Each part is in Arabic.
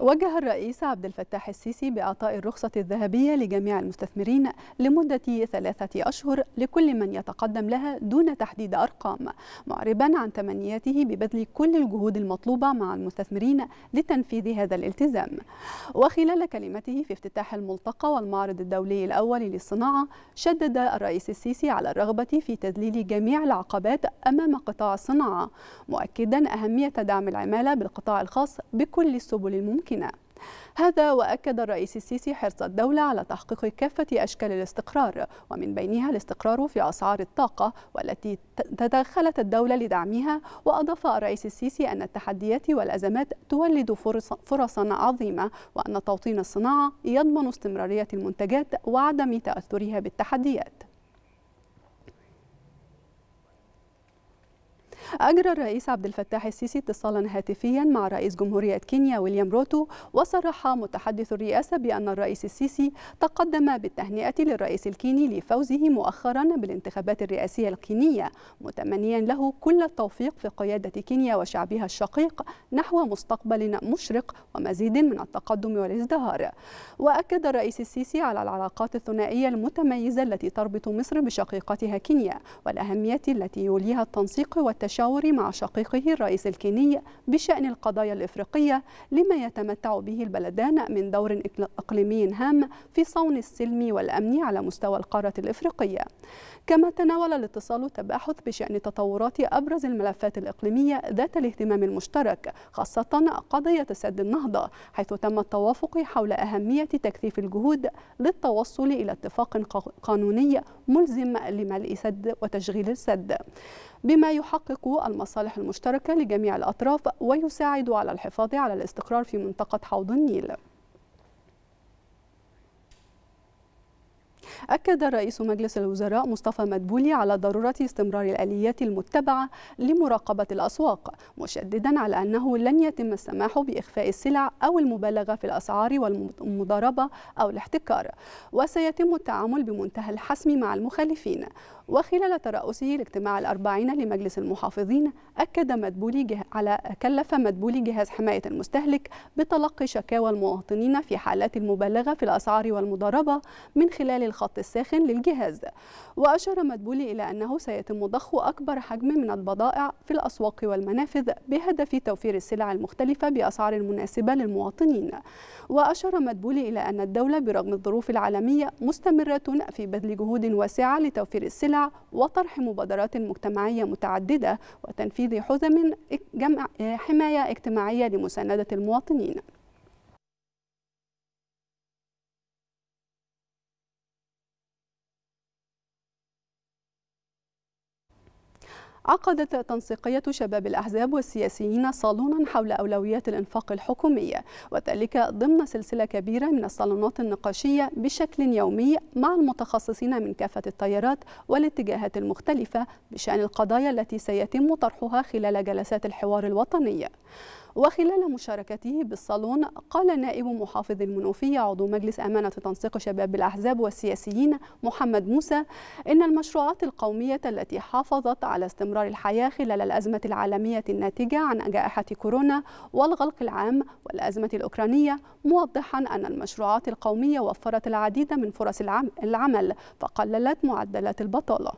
وجه الرئيس عبد الفتاح السيسي بإعطاء الرخصة الذهبية لجميع المستثمرين لمدة ثلاثة أشهر لكل من يتقدم لها دون تحديد أرقام معربا عن تمنياته ببذل كل الجهود المطلوبة مع المستثمرين لتنفيذ هذا الالتزام وخلال كلمته في افتتاح الملتقى والمعرض الدولي الأول للصناعة شدد الرئيس السيسي على الرغبة في تذليل جميع العقبات أمام قطاع الصناعة مؤكدا أهمية دعم العمالة بالقطاع الخاص بكل السبل الممكنة الساكنة هذا وأكد الرئيس السيسي حرص الدولة على تحقيق كافة أشكال الاستقرار ومن بينها الاستقرار في أسعار الطاقة والتي تدخلت الدولة لدعمها وأضاف الرئيس السيسي أن التحديات والأزمات تولد فرصا عظيمة وأن توطين الصناعة يضمن استمرارية المنتجات وعدم تأثرها بالتحديات أجرى الرئيس عبد الفتاح السيسي اتصالا هاتفيا مع رئيس جمهورية كينيا ويليام روتو وصرح متحدث الرئاسة بأن الرئيس السيسي تقدم بالتهنئة للرئيس الكيني لفوزه مؤخرا بالانتخابات الرئاسية الكينية متمنيا له كل التوفيق في قيادة كينيا وشعبها الشقيق نحو مستقبل مشرق ومزيد من التقدم والازدهار وأكد الرئيس السيسي على العلاقات الثنائية المتميزة التي تربط مصر بشقيقتها كينيا والأهمية التي يوليها التنسيق والتشاور التشاور مع شقيقه الرئيس الكيني بشأن القضايا الإفريقية لما يتمتع به البلدان من دور إقليمي هام في صون السلم والأمن على مستوى القارة الإفريقية كما تناول الاتصال تباحث بشأن تطورات أبرز الملفات الإقليمية ذات الاهتمام المشترك خاصة قضية سد النهضة حيث تم التوافق حول أهمية تكثيف الجهود للتوصل إلى اتفاق قانوني ملزم لملء سد وتشغيل السد بما يحقق المصالح المشتركة لجميع الأطراف ويساعد على الحفاظ على الاستقرار في منطقة حوض النيل أكد رئيس مجلس الوزراء مصطفى مدبولي على ضرورة استمرار الآليات المتبعة لمراقبة الأسواق مشددا على أنه لن يتم السماح بإخفاء السلع أو المبالغة في الأسعار والمضاربة أو الاحتكار وسيتم التعامل بمنتهى الحسم مع المخالفين وخلال ترأسه لاجتماع الأربعين لمجلس المحافظين أكد مدبولي جه... على كلف مدبولي جهاز حماية المستهلك بتلقي شكاوى المواطنين في حالات المبالغة في الأسعار والمضاربة من خلال الخطوات الخط الساخن للجهاز وأشار مدبولي إلى أنه سيتم ضخ أكبر حجم من البضائع في الأسواق والمنافذ بهدف توفير السلع المختلفة بأسعار مناسبة للمواطنين وأشار مدبولي إلى أن الدولة برغم الظروف العالمية مستمرة في بذل جهود واسعة لتوفير السلع وطرح مبادرات مجتمعية متعددة وتنفيذ حزم جمع حماية اجتماعية لمساندة المواطنين عقدت تنسيقية شباب الأحزاب والسياسيين صالونا حول أولويات الإنفاق الحكومي وذلك ضمن سلسلة كبيرة من الصالونات النقاشية بشكل يومي مع المتخصصين من كافة التيارات والاتجاهات المختلفة بشأن القضايا التي سيتم طرحها خلال جلسات الحوار الوطني وخلال مشاركته بالصالون قال نائب محافظ المنوفية عضو مجلس أمانة تنسيق شباب الأحزاب والسياسيين محمد موسى إن المشروعات القومية التي حافظت على استمرار الحياة خلال الأزمة العالمية الناتجة عن جائحة كورونا والغلق العام والأزمة الأوكرانية موضحا أن المشروعات القومية وفرت العديد من فرص العمل فقللت معدلات البطالة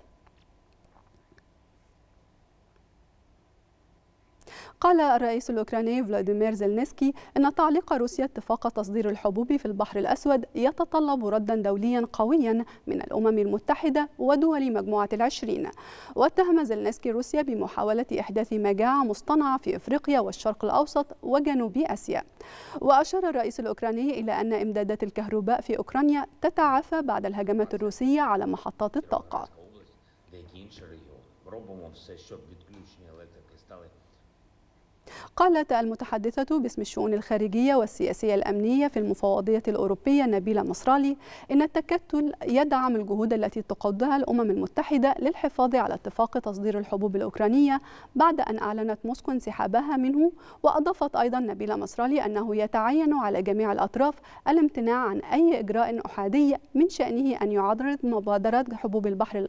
قال الرئيس الأوكراني فلاديمير زيلنسكي أن تعليق روسيا اتفاق تصدير الحبوب في البحر الأسود يتطلب ردا دوليا قويا من الأمم المتحدة ودول مجموعة العشرين واتهم زيلنسكي روسيا بمحاولة إحداث مجاعة مصطنعة في إفريقيا والشرق الأوسط وجنوب آسيا وأشار الرئيس الأوكراني إلى أن إمدادات الكهرباء في أوكرانيا تتعافى بعد الهجمات الروسية على محطات الطاقة. قالت المتحدثة باسم الشؤون الخارجية والسياسية الأمنية في المفوضية الأوروبية نبيلة مصرالي إن التكتل يدعم الجهود التي تقودها الأمم المتحدة للحفاظ على اتفاق تصدير الحبوب الأوكرانية بعد أن أعلنت موسكو انسحابها منه وأضافت أيضا نبيلة مصرالي أنه يتعين على جميع الأطراف الامتناع عن أي إجراء أحادي من شأنه أن يعرض مبادرة حبوب البحر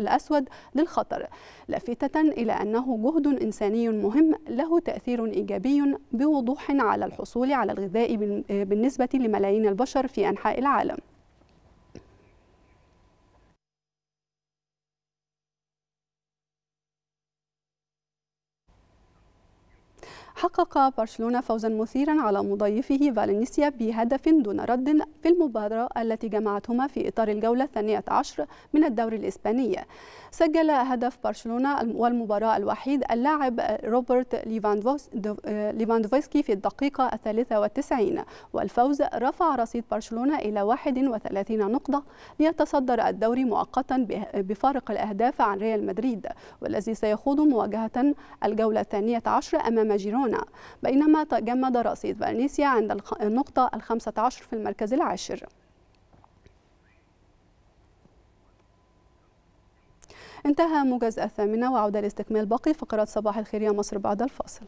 الأسود للخطر لافتة إلى أنه جهد إنساني مهم له تأثير إيجابي بوضوح على الحصول على الغذاء بالنسبة لملايين البشر في أنحاء العالم حقق برشلونة فوزا مثيرا على مضيفه فالنسيا بهدف دون رد في المباراة التي جمعتهما في إطار الجولة الثانية عشر من الدوري الإسباني سجل هدف برشلونة والمباراة الوحيد اللاعب روبرت ليفاندوفسكي في الدقيقة الثالثة والتسعين والفوز رفع رصيد برشلونة إلى 31 نقطة ليتصدر الدوري مؤقتا بفارق الأهداف عن ريال مدريد والذي سيخوض مواجهة الجولة الثانية عشر أمام جيرونا بينما تجمد رصيد فالنسيا عند النقطة الخمسة عشر في المركز العاشر انتهى موجز الثامنة وعودة لاستكمال باقي فقرات صباح الخير يا مصر بعد الفاصل